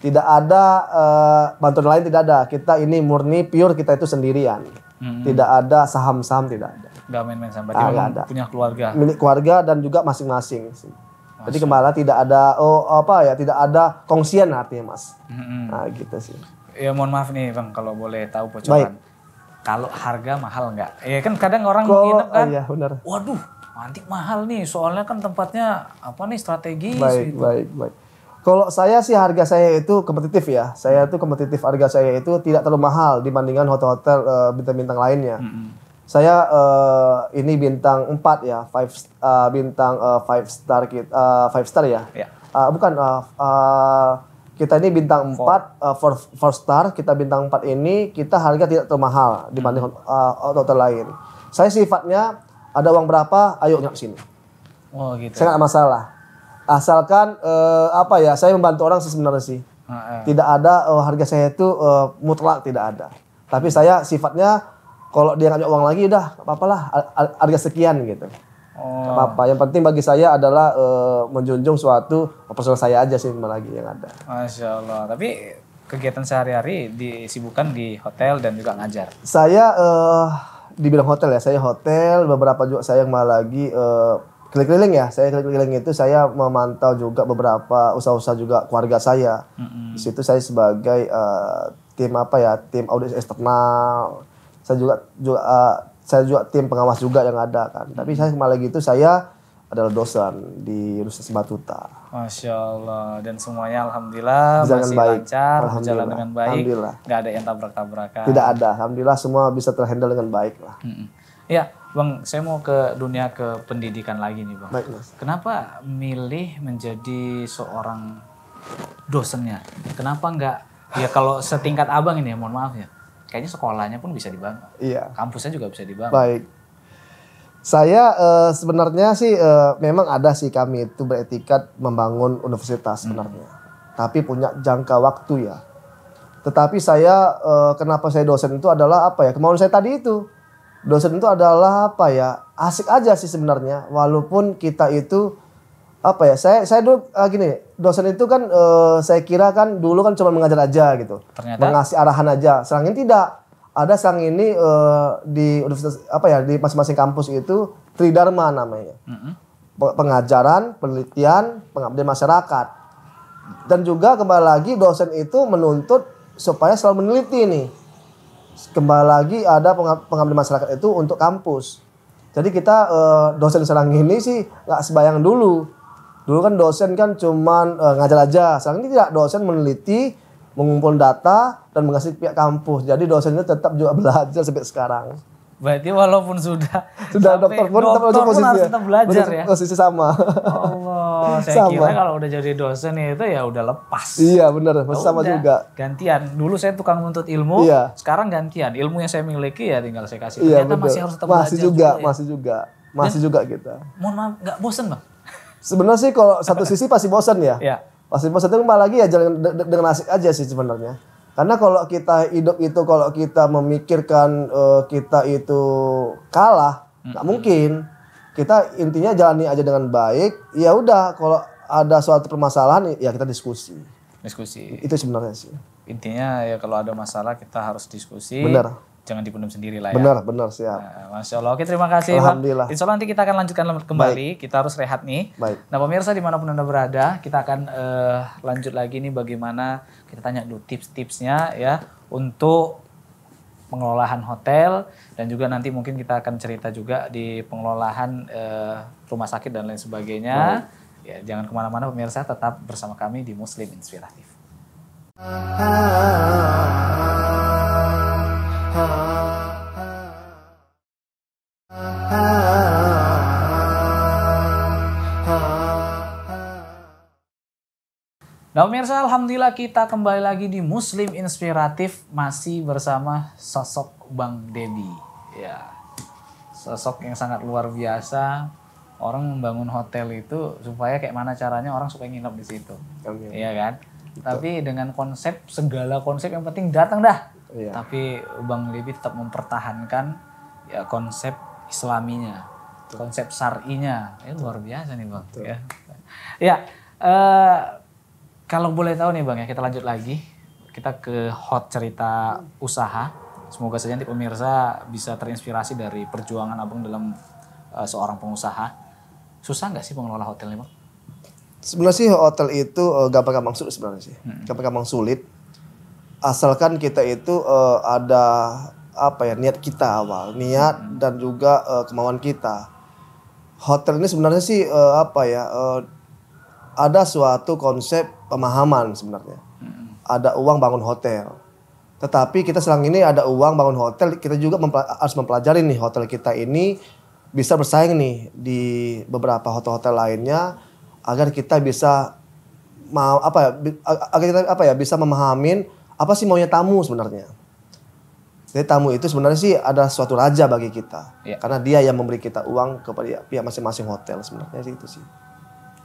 tidak ada uh, bantuan lain tidak ada kita ini murni pure kita itu sendirian hmm. tidak ada saham-saham tidak ada nggak main-main sama berarti ah, ada. punya keluarga milik keluarga dan juga masing-masing jadi kembali tidak ada oh apa ya tidak ada kongsian artinya mas hmm. nah gitu sih ya mohon maaf nih bang kalau boleh tahu pocongan Baik. kalau harga mahal nggak ya kan kadang orang kalo, menginap kan iya, benar. waduh nanti mahal nih soalnya kan tempatnya apa nih Strategis. baik gitu. baik baik kalau saya sih harga saya itu kompetitif ya. Saya itu kompetitif harga saya itu tidak terlalu mahal dibandingkan hotel-hotel uh, bintang-bintang lainnya. Mm -hmm. Saya uh, ini bintang 4 ya, five uh, bintang uh, five star kita uh, star ya. Yeah. Ya. Uh, bukan uh, uh, kita ini bintang four. uh, four, star, kita bintang 4 ini kita harga tidak terlalu mahal dibanding uh, hotel lain. Saya sifatnya ada uang berapa, ayo nyok sini. Oh gitu. Saya ya. gak masalah asalkan uh, apa ya saya membantu orang sih sebenarnya sih tidak ada uh, harga saya itu uh, mutlak tidak ada tapi saya sifatnya kalau dia ngambil uang lagi udah apa apalah harga sekian gitu oh. apa-apa yang penting bagi saya adalah uh, menjunjung suatu personal saya aja sih lagi yang ada masya allah tapi kegiatan sehari-hari disibukkan di hotel dan juga ngajar saya uh, dibilang hotel ya saya hotel beberapa juga saya yang malah lagi uh, keliling-keliling ya saya keliling-keliling itu saya memantau juga beberapa usaha-usaha juga keluarga saya mm-hmm. di situ saya sebagai uh, tim apa ya tim audit eksternal saya juga juga uh, saya juga tim pengawas juga yang ada kan tapi saya kembali gitu saya adalah dosen di Universitas Batuta. Masya Allah dan semuanya alhamdulillah berjalan masih baik. lancar, berjalan dengan baik. Alhamdulillah. Gak ada yang tabrak-tabrakan. Tidak ada, alhamdulillah semua bisa terhandle dengan baik lah. Mm-hmm. Ya, Bang, saya mau ke dunia ke pendidikan lagi nih, Bang. Baik, Mas. Kenapa milih menjadi seorang dosennya? Kenapa enggak? ya kalau setingkat Abang ini ya, mohon maaf ya. Kayaknya sekolahnya pun bisa dibangun. Iya. Kampusnya juga bisa dibangun. Baik. Saya uh, sebenarnya sih uh, memang ada sih kami itu beretikat membangun universitas hmm. sebenarnya. Hmm. Tapi punya jangka waktu ya. Tetapi saya uh, kenapa saya dosen itu adalah apa ya? Kemauan saya tadi itu dosen itu adalah apa ya asik aja sih sebenarnya walaupun kita itu apa ya saya saya dulu uh, gini dosen itu kan uh, saya kira kan dulu kan cuma mengajar aja gitu Ternyata? mengasih arahan aja serangin tidak ada sekarang ini uh, di universitas apa ya di masing-masing kampus itu tridharma namanya mm -hmm. pengajaran penelitian pengabdian masyarakat dan juga kembali lagi dosen itu menuntut supaya selalu meneliti nih kembali lagi ada pengambil masyarakat itu untuk kampus. Jadi kita eh, dosen sekarang ini sih nggak sebayang dulu. Dulu kan dosen kan cuma eh, ngajar aja. Sekarang ini tidak dosen meneliti, mengumpul data dan mengasih pihak kampus. Jadi dosennya tetap juga belajar sampai sekarang. Berarti walaupun sudah sudah dokter pun dokter tetap posisi harus ya. tetap belajar ya. Posisi sama. Allah, saya sama. kira kalau udah jadi dosen itu ya udah lepas. Iya, benar. Masih sama udah. juga. Gantian. Dulu saya tukang nuntut ilmu, iya. sekarang gantian. Ilmu yang saya miliki ya tinggal saya kasih. Iya, Ternyata masih harus tetap masih belajar. Juga, juga, ya. masih juga, masih Masih juga kita. Mohon maaf, bosen, Bang? Sebenarnya sih kalau satu sisi pasti bosen ya. Iya. Pasti bosen tapi malah lagi ya jalan dengan asik aja sih sebenarnya karena kalau kita hidup itu kalau kita memikirkan uh, kita itu kalah, nggak mm -hmm. mungkin. Kita intinya jalani aja dengan baik. Ya udah, kalau ada suatu permasalahan ya kita diskusi. Diskusi. Itu sebenarnya sih. Intinya ya kalau ada masalah kita harus diskusi. Benar jangan dipendam sendiri lah ya. Benar, benar, siap. Nah, Masya Allah. Oke, terima kasih. Alhamdulillah. Insya Allah nanti kita akan lanjutkan kembali. Baik. Kita harus rehat nih. Baik. Nah, pemirsa dimanapun Anda berada, kita akan uh, lanjut lagi nih bagaimana kita tanya dulu tips-tipsnya ya untuk pengelolaan hotel dan juga nanti mungkin kita akan cerita juga di pengelolaan uh, rumah sakit dan lain sebagainya. Baik. Ya, jangan kemana-mana pemirsa, tetap bersama kami di Muslim Inspiratif. Ah, ah, ah, Nah pemirsa Alhamdulillah kita kembali lagi di Muslim Inspiratif masih bersama sosok Bang Dedi. Ya, sosok yang sangat luar biasa. Orang membangun hotel itu supaya kayak mana caranya orang suka nginep di situ. Iya kan? gitu. Tapi dengan konsep segala konsep yang penting datang dah. Iya. Tapi Bang Levi tetap mempertahankan ya, konsep islaminya, Betul. konsep syar'inya. Ini ya, luar biasa nih Bang. Betul. Ya, ya uh, kalau boleh tahu nih Bang ya, kita lanjut lagi. Kita ke hot cerita usaha. Semoga saja nanti pemirsa bisa terinspirasi dari perjuangan Abang dalam uh, seorang pengusaha. Susah nggak sih mengelola hotel nih Bang? Sebenarnya sih hotel itu eh, gampang-gampang sulit sebenarnya sih. Gampang-gampang sulit asalkan kita itu uh, ada apa ya niat kita awal niat dan juga uh, kemauan kita hotel ini sebenarnya sih uh, apa ya uh, ada suatu konsep pemahaman sebenarnya hmm. ada uang bangun hotel tetapi kita selang ini ada uang bangun hotel kita juga mempla harus mempelajari nih hotel kita ini bisa bersaing nih di beberapa hotel-hotel lainnya agar kita bisa mau apa ya agar kita apa ya bisa memahamin apa sih maunya tamu sebenarnya? Jadi tamu itu sebenarnya sih ada suatu raja bagi kita. Ya. Karena dia yang memberi kita uang kepada pihak masing-masing hotel sebenarnya sih itu sih.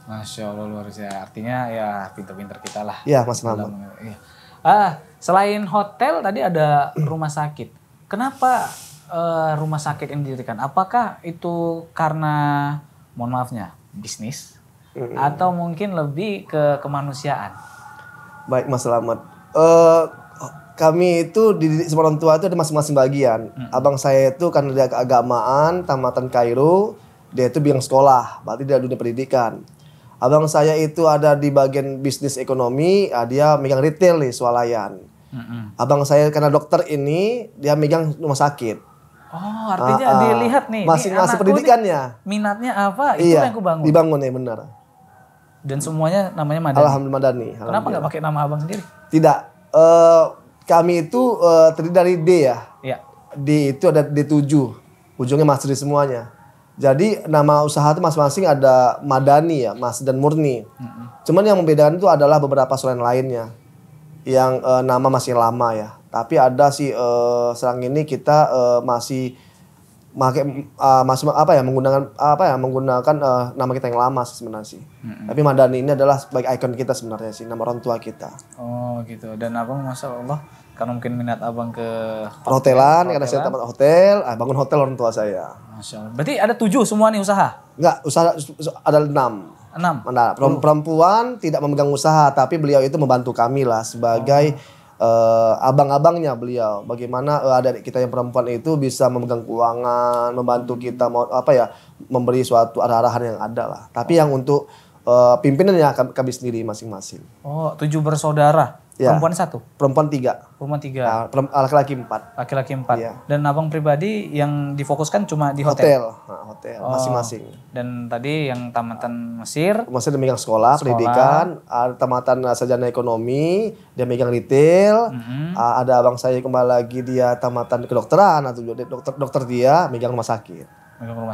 Masya Allah luar biasa. Artinya ya pinter-pinter kita lah. Iya Mas Rahmat. Ya. Ah, selain hotel tadi ada rumah sakit. Kenapa uh, rumah sakit yang didirikan? Apakah itu karena mohon maafnya bisnis mm -hmm. atau mungkin lebih ke kemanusiaan? Baik Mas Selamat uh, kami itu di seorang orang tua itu ada masing-masing bagian. Hmm. Abang saya itu karena dia keagamaan, tamatan Kairo, dia itu bilang sekolah, berarti dia dunia pendidikan. Abang saya itu ada di bagian bisnis ekonomi, ah, dia megang retail nih, swalayan. Hmm. Abang saya karena dokter ini, dia megang rumah sakit. Oh, artinya uh, uh, dilihat nih. Masih masing pendidikannya. minatnya apa? Itu iya, yang aku bangun. Dibangun ya benar. Dan semuanya namanya Madani. Alhamdulillah Madani. Alhamdulillah. Kenapa nggak pakai nama abang sendiri? Tidak. Uh, kami itu uh, terdiri dari D ya. Iya. D itu ada D7. Ujungnya Masri semuanya. Jadi nama usaha itu masing-masing ada Madani ya, Mas dan Murni. Mm -hmm. Cuman yang membedakan itu adalah beberapa selain lainnya. Yang uh, nama masih lama ya. Tapi ada sih uh, serang ini kita uh, masih make uh, mas, apa ya menggunakan apa ya menggunakan uh, nama kita yang lama sebenarnya sih. Mm-hmm. Tapi Mandani ini adalah sebagai ikon kita sebenarnya sih, nama orang tua kita. Oh gitu. Dan abang masa Allah karena mungkin minat abang ke hotel, hotelan, hotelan. karena saya tamat hotel, ah, bangun hotel orang tua saya. Masya Allah. Berarti ada tujuh semua nih usaha? Enggak, usaha ada enam. Enam. Mandala, oh. perempuan oh. tidak memegang usaha, tapi beliau itu membantu kami lah sebagai oh uh, abang-abangnya beliau bagaimana uh, eh, adik kita yang perempuan itu bisa memegang keuangan membantu kita mau apa ya memberi suatu arahan yang ada lah tapi yang untuk uh, eh, pimpinannya kami sendiri masing-masing oh tujuh bersaudara Ya. Perempuan satu? Perempuan tiga. Perempuan tiga. Nah, laki-laki empat. Laki-laki empat. Ya. Dan abang pribadi yang difokuskan cuma di hotel? Hotel, nah, oh. masing-masing. Oh. Dan tadi yang tamatan Mesir? Mesir dia megang sekolah, sekolah. pendidikan, ada ah, tamatan ah, sarjana ekonomi, dia megang retail, mm-hmm. Ah, ada abang saya kembali lagi dia tamatan kedokteran, atau dokter, dokter dia megang rumah sakit.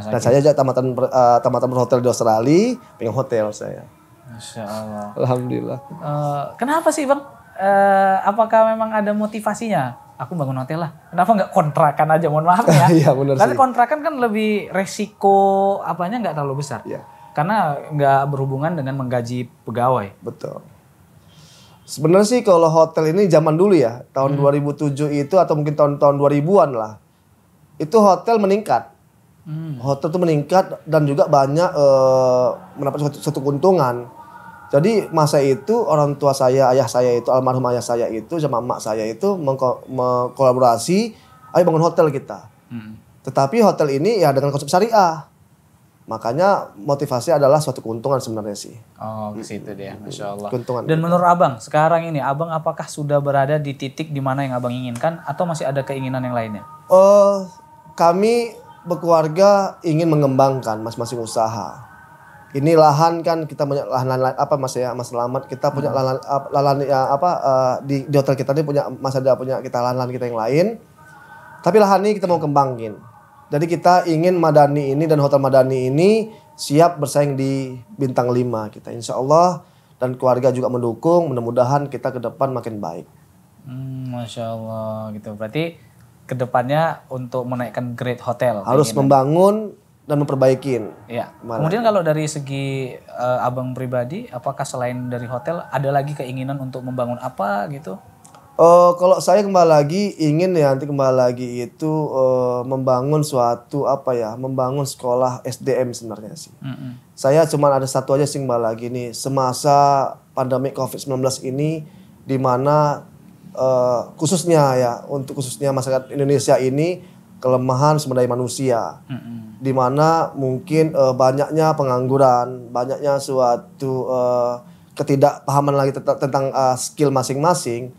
Dan saya aja tamatan, uh, tamatan hotel di Australia, megang hotel saya. Masya Allah. Alhamdulillah. Uh, kenapa sih bang? eh, apakah memang ada motivasinya? Aku bangun hotel lah. Kenapa nggak kontrakan aja? Mohon maaf ya. Iya benar. sih. kontrakan kan lebih resiko apanya nggak terlalu besar. Iya. Karena nggak berhubungan dengan menggaji pegawai. Betul. Sebenarnya sih kalau hotel ini zaman dulu ya, tahun hmm. 2007 itu atau mungkin tahun-tahun 2000-an lah. Itu hotel meningkat. Hmm. Hotel itu meningkat dan juga banyak eh, mendapat suatu, suatu keuntungan. Jadi masa itu orang tua saya, ayah saya itu, almarhum ayah saya itu sama emak saya itu mengkolaborasi, ayo bangun hotel kita. Hmm. Tetapi hotel ini ya dengan konsep syariah. Makanya motivasi adalah suatu keuntungan sebenarnya sih. Oh, ke situ dia, masya Allah. Keuntungan. Dan menurut abang sekarang ini, abang apakah sudah berada di titik di mana yang abang inginkan, atau masih ada keinginan yang lainnya? Uh, kami berkeluarga ingin mengembangkan masing-masing usaha ini lahan kan kita punya lahan, lahan apa mas ya mas selamat kita punya hmm. lahan, lahan, lahan ya, apa uh, di, di hotel kita ini punya mas ada punya kita lahan, lahan kita yang lain tapi lahan ini kita mau kembangin jadi kita ingin madani ini dan hotel madani ini siap bersaing di bintang 5 kita insya Allah dan keluarga juga mendukung mudah-mudahan kita ke depan makin baik hmm, masya Allah gitu berarti kedepannya untuk menaikkan grade hotel harus membangun dan memperbaikin. Iya. Kemudian kalau dari segi uh, abang pribadi, apakah selain dari hotel ada lagi keinginan untuk membangun apa gitu? Uh, kalau saya kembali lagi ingin ya nanti kembali lagi itu uh, membangun suatu apa ya, membangun sekolah SDM sebenarnya sih. Mm -hmm. Saya cuma ada satu aja sih kembali lagi nih semasa pandemi COVID-19 ini di mana uh, khususnya ya untuk khususnya masyarakat Indonesia ini kelemahan sumber daya manusia, mm-hmm. di mana mungkin uh, banyaknya pengangguran, banyaknya suatu uh, ketidakpahaman lagi tentang uh, skill masing-masing.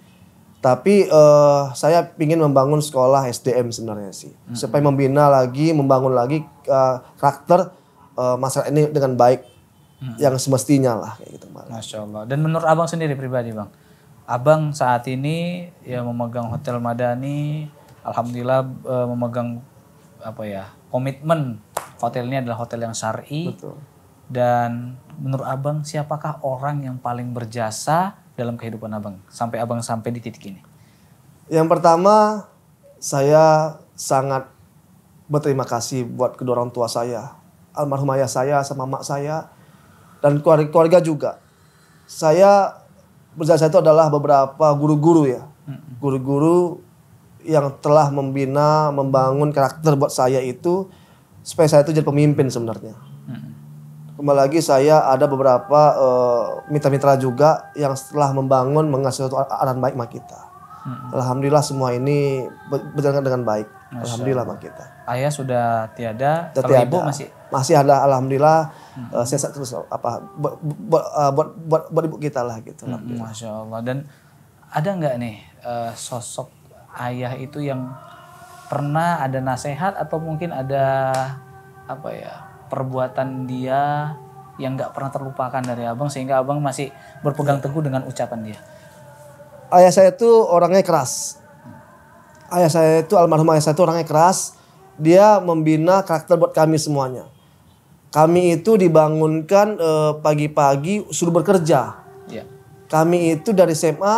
Tapi uh, saya ingin membangun sekolah SDM sebenarnya sih, mm-hmm. supaya membina lagi, membangun lagi uh, karakter uh, masyarakat ini dengan baik mm-hmm. yang semestinya lah kayak gitu. Masya Allah. Dan menurut abang sendiri pribadi bang, abang saat ini ya memegang hotel Madani alhamdulillah e, memegang apa ya komitmen hotel ini adalah hotel yang syari Betul. dan menurut abang siapakah orang yang paling berjasa dalam kehidupan abang sampai abang sampai di titik ini yang pertama saya sangat berterima kasih buat kedua orang tua saya almarhum ayah saya sama mak saya dan keluarga juga saya berjasa itu adalah beberapa guru-guru ya guru-guru yang telah membina, membangun karakter buat saya itu supaya saya itu jadi pemimpin sebenarnya. Hmm. Kembali lagi saya ada beberapa uh, mitra-mitra juga yang setelah membangun mengasih aran arahan baik mak kita. Hmm. Alhamdulillah semua ini berjalan dengan baik. Masya alhamdulillah mak kita. Ayah sudah tiada, sudah tiada. ibu masih masih ada alhamdulillah hmm. uh, saya terus apa buat buat, eh, buat buat buat ibu kita lah gitu. Hmm, Masya Allah dan ada nggak nih uh, sosok ayah itu yang pernah ada nasehat atau mungkin ada apa ya perbuatan dia yang nggak pernah terlupakan dari abang sehingga abang masih berpegang teguh dengan ucapan dia? Ayah saya itu orangnya keras. Ayah saya itu almarhum ayah saya itu orangnya keras. Dia membina karakter buat kami semuanya. Kami itu dibangunkan eh, pagi-pagi eh, suruh bekerja. Ya. Kami itu dari SMA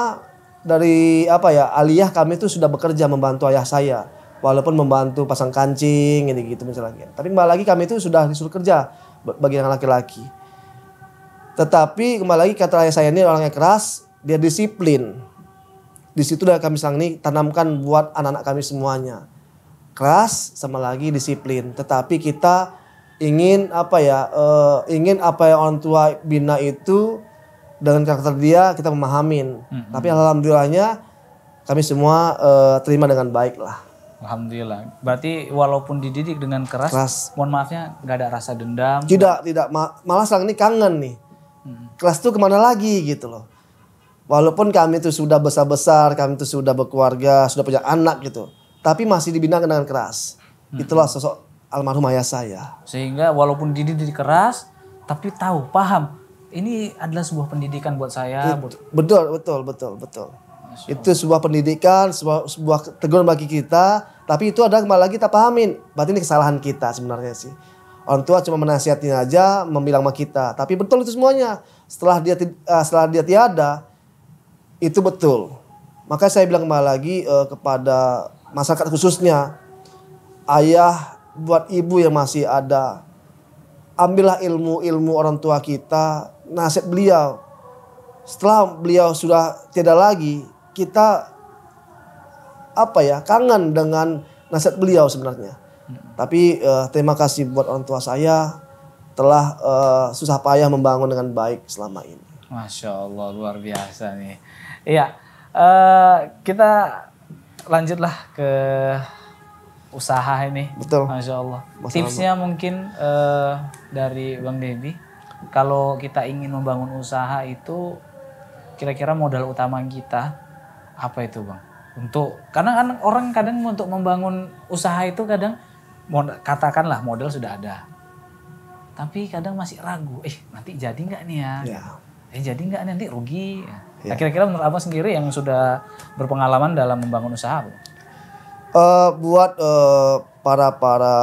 dari apa ya aliyah kami itu sudah bekerja membantu ayah saya walaupun membantu pasang kancing ini gitu misalnya tapi kembali lagi kami itu sudah disuruh kerja bagi yang laki-laki tetapi kembali lagi kata ayah saya ini orangnya keras dia disiplin di situ dari kami sang ini tanamkan buat anak-anak kami semuanya keras sama lagi disiplin tetapi kita ingin apa ya uh, ingin apa yang orang tua bina itu dengan karakter dia kita memahamin. Mm-hmm. Tapi alhamdulillahnya kami semua uh, terima dengan baik lah. Alhamdulillah. Berarti walaupun dididik dengan keras, keras. mohon maafnya nggak ada rasa dendam. Tidak, tidak. malah sekarang ini kangen nih. Mm-hmm. Keras tuh kemana lagi gitu loh. Walaupun kami itu sudah besar-besar, kami itu sudah berkeluarga, sudah punya anak gitu. Tapi masih dibina dengan keras. Itulah sosok almarhum ayah saya. Sehingga walaupun dididik keras, tapi tahu, paham ini adalah sebuah pendidikan buat saya. Betul, betul, betul, betul. Masya itu sebuah pendidikan, sebuah, sebuah teguran bagi kita. Tapi itu ada lagi kita pahamin. Berarti ini kesalahan kita sebenarnya sih. Orang tua cuma menasihati aja, membilang sama kita. Tapi betul itu semuanya. Setelah dia uh, setelah dia tiada, itu betul. Maka saya bilang kembali lagi uh, kepada masyarakat khususnya, ayah buat ibu yang masih ada, ambillah ilmu-ilmu orang tua kita nasib beliau. Setelah beliau sudah tidak lagi, kita apa ya kangen dengan nasib beliau sebenarnya. Hmm. Tapi uh, terima kasih buat orang tua saya telah uh, susah payah membangun dengan baik selama ini. Masya Allah luar biasa nih. Iya uh, kita lanjutlah ke usaha ini. Betul. Masya Allah. Masya Allah. Tipsnya mungkin uh, dari Bang Debi kalau kita ingin membangun usaha itu kira-kira modal utama kita apa itu bang? Untuk karena kan orang kadang untuk membangun usaha itu kadang katakanlah modal sudah ada, tapi kadang masih ragu. Eh nanti jadi nggak nih ya? ya. Eh jadi nggak nanti rugi. Ya. Nah, kira-kira menurut abang sendiri yang sudah berpengalaman dalam membangun usaha? Bang? Uh, eh, buat uh, eh, para para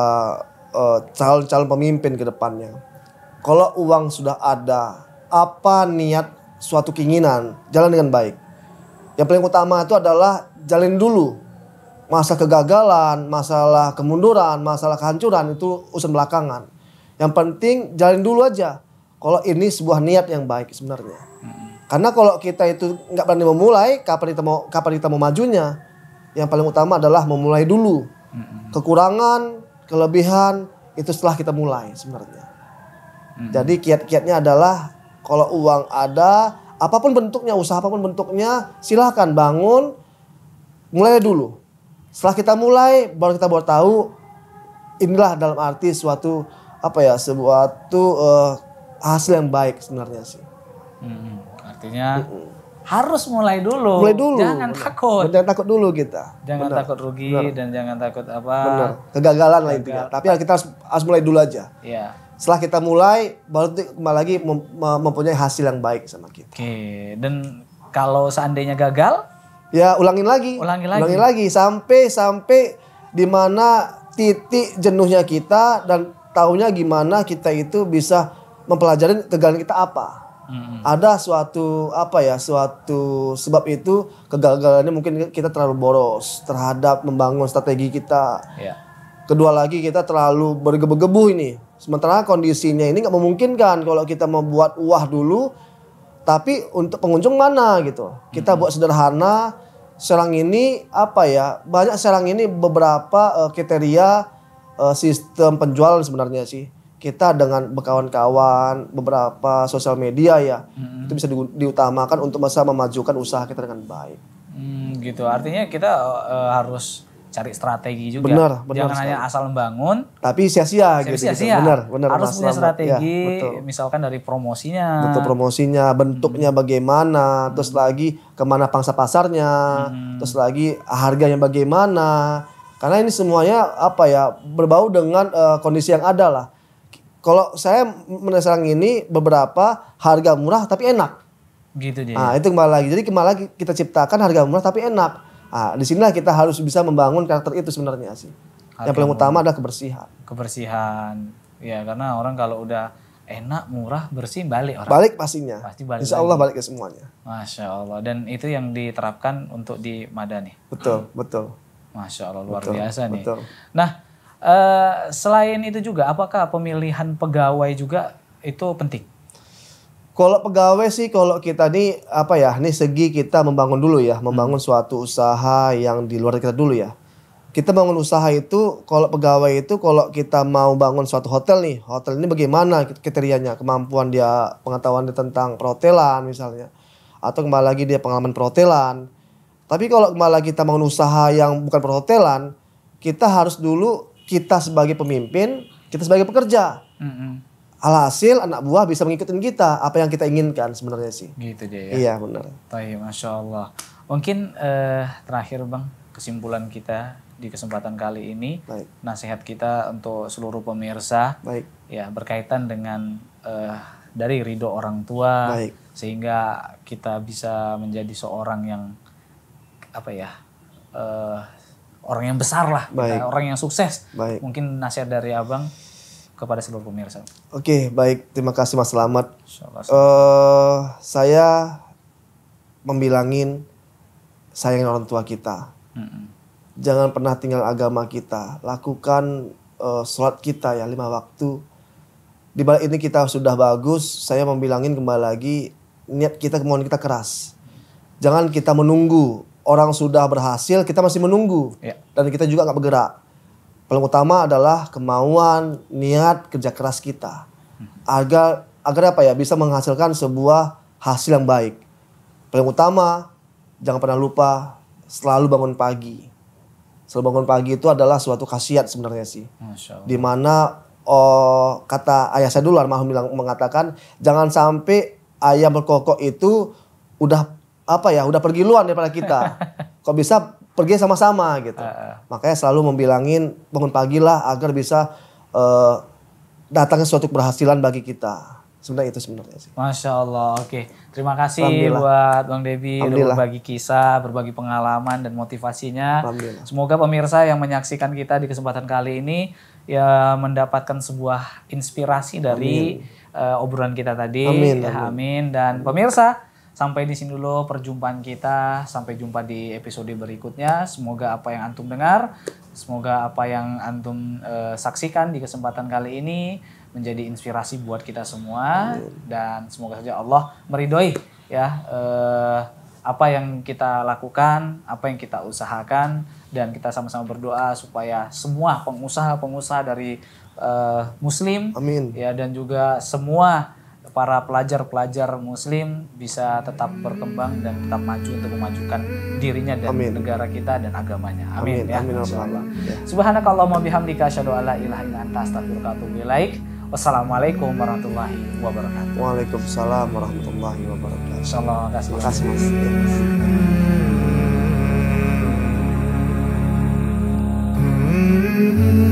calon uh, eh, calon -calon pemimpin ke depannya kalau uang sudah ada, apa niat suatu keinginan, jalan dengan baik. Yang paling utama itu adalah jalin dulu. Masa kegagalan, masalah kemunduran, masalah kehancuran itu usah belakangan. Yang penting jalin dulu aja. Kalau ini sebuah niat yang baik sebenarnya. Karena kalau kita itu nggak berani memulai, kapan kita mau kapan kita mau majunya? Yang paling utama adalah memulai dulu. Kekurangan, kelebihan itu setelah kita mulai sebenarnya. Hmm. Jadi kiat-kiatnya adalah kalau uang ada, apapun bentuknya, usaha apapun bentuknya, silahkan bangun, mulai dulu. Setelah kita mulai, baru kita baru tahu inilah dalam arti suatu apa ya, sebuah eh, uh, hasil yang baik sebenarnya sih. Hmm, artinya harus mulai dulu. Mulai dulu. Jangan takut. Jangan takut dulu kita. Jangan benar. takut rugi benar. dan jangan takut apa. Benar. Kegagalan Gagal. lah intinya. Tapi ya kita harus, harus mulai dulu aja. Iya setelah kita mulai baru kembali lagi mem mempunyai hasil yang baik sama kita. Oke, dan kalau seandainya gagal ya ulangin lagi. Ulangin lagi. Ulangin lagi sampai sampai di mana titik jenuhnya kita dan tahunya gimana kita itu bisa mempelajari kegagalan kita apa. Hmm. Ada suatu apa ya, suatu sebab itu kegagalannya mungkin kita terlalu boros terhadap membangun strategi kita. Yeah Kedua lagi kita terlalu bergebu-gebu ini. Sementara kondisinya ini nggak memungkinkan kalau kita membuat uah dulu. Tapi untuk pengunjung mana gitu. Kita buat sederhana. Serang ini apa ya? Banyak serang ini beberapa uh, kriteria uh, sistem penjualan sebenarnya sih. Kita dengan berkawan-kawan beberapa sosial media ya. Hmm. Itu bisa di, diutamakan untuk masa memajukan usaha kita dengan baik. Hmm, gitu. Artinya kita uh, harus cari strategi juga. Benar, benar. Jangan hanya asal membangun. Tapi sia-sia gitu. Sia-sia. Benar, benar. Harus punya ya, strategi, ya, betul. misalkan dari promosinya. Betul promosinya, bentuknya hmm. bagaimana, terus hmm. lagi kemana pangsa pasarnya, hmm. terus lagi harganya bagaimana. Karena ini semuanya apa ya berbau dengan uh, kondisi yang ada lah. Kalau saya menyerang ini beberapa harga murah tapi enak. Gitu dia. Nah, itu kembali lagi. Jadi kembali lagi kita ciptakan harga murah tapi enak Nah, di sinilah kita harus bisa membangun karakter itu sebenarnya sih. yang paling utama adalah kebersihan. Kebersihan. Ya, karena orang kalau udah enak, murah, bersih, balik orang. Balik pastinya. Pasti balik. Insya Allah balik ke semuanya. Masya Allah. Dan itu yang diterapkan untuk di Madani. Betul, betul. Masya Allah, luar betul, biasa nih. Betul. Nah, eh, selain itu juga, apakah pemilihan pegawai juga itu penting? Kalau pegawai sih kalau kita nih apa ya, nih segi kita membangun dulu ya, membangun hmm. suatu usaha yang di luar kita dulu ya. Kita bangun usaha itu kalau pegawai itu kalau kita mau bangun suatu hotel nih, hotel ini bagaimana kriterianya, kemampuan dia, pengetahuan dia tentang perhotelan misalnya. Atau kembali lagi dia pengalaman perhotelan. Tapi kalau kembali lagi kita bangun usaha yang bukan perhotelan, kita harus dulu kita sebagai pemimpin, kita sebagai pekerja. Mm -hmm, hmm alhasil anak buah bisa mengikuti kita apa yang kita inginkan sebenarnya sih. Gitu dia ya. Iya benar. Tapi masya Allah. Mungkin eh, terakhir bang kesimpulan kita di kesempatan kali ini Baik. nasihat kita untuk seluruh pemirsa. Baik. Ya berkaitan dengan eh, dari ridho orang tua Baik. sehingga kita bisa menjadi seorang yang apa ya eh, orang yang besar lah, Baik. orang yang sukses. Baik. Mungkin nasihat dari abang kepada seluruh pemirsa. Oke, baik. Terima kasih Mas Selamat. Uh, saya membilangin sayangin orang tua kita. Mm-mm. Jangan pernah tinggal agama kita. Lakukan uh, sholat kita ya lima waktu. Di balik ini kita sudah bagus. Saya membilangin kembali lagi niat kita kemauan kita keras. Jangan kita menunggu orang sudah berhasil kita masih menunggu yeah. dan kita juga nggak bergerak Paling utama adalah kemauan, niat, kerja keras kita. Agar agar apa ya bisa menghasilkan sebuah hasil yang baik. Paling utama jangan pernah lupa selalu bangun pagi. Selalu bangun pagi itu adalah suatu khasiat sebenarnya sih. Dimana oh, kata ayah saya dulu almarhum bilang mengatakan jangan sampai ayam berkokok itu udah apa ya udah pergi luar daripada kita. Kok bisa pergi sama-sama gitu. Uh, uh. Makanya selalu membilangin bangun pagi lah agar bisa uh, eh, datangnya suatu keberhasilan bagi kita. Sebenarnya itu sebenarnya sih. Masya Allah, oke. Okay. Terima kasih buat Bang Devi udah berbagi kisah, berbagi pengalaman dan motivasinya. Semoga pemirsa yang menyaksikan kita di kesempatan kali ini ya mendapatkan sebuah inspirasi dari uh, obrolan kita tadi. Amin. Ya, amin. amin. Dan pemirsa Sampai di sini dulu perjumpaan kita. Sampai jumpa di episode berikutnya. Semoga apa yang antum dengar, semoga apa yang antum uh, saksikan di kesempatan kali ini menjadi inspirasi buat kita semua dan semoga saja Allah meridhoi ya eh, apa yang kita lakukan, apa yang kita usahakan dan kita sama-sama berdoa supaya semua pengusaha-pengusaha dari eh, muslim Amin. ya dan juga semua para pelajar-pelajar muslim bisa tetap berkembang dan tetap maju untuk memajukan dirinya dan amin. negara kita dan agamanya. Amin, amin ya. Amin, insyaallah. Ya. Subhanakallahumma bihamdika asyhadu an la ilaha illa anta astaghfiruka wa atubu Wassalamualaikum warahmatullahi wabarakatuh. Waalaikumsalam warahmatullahi wabarakatuh. Insyaallah kasih. Terima kasih Mas. Ya, hmm.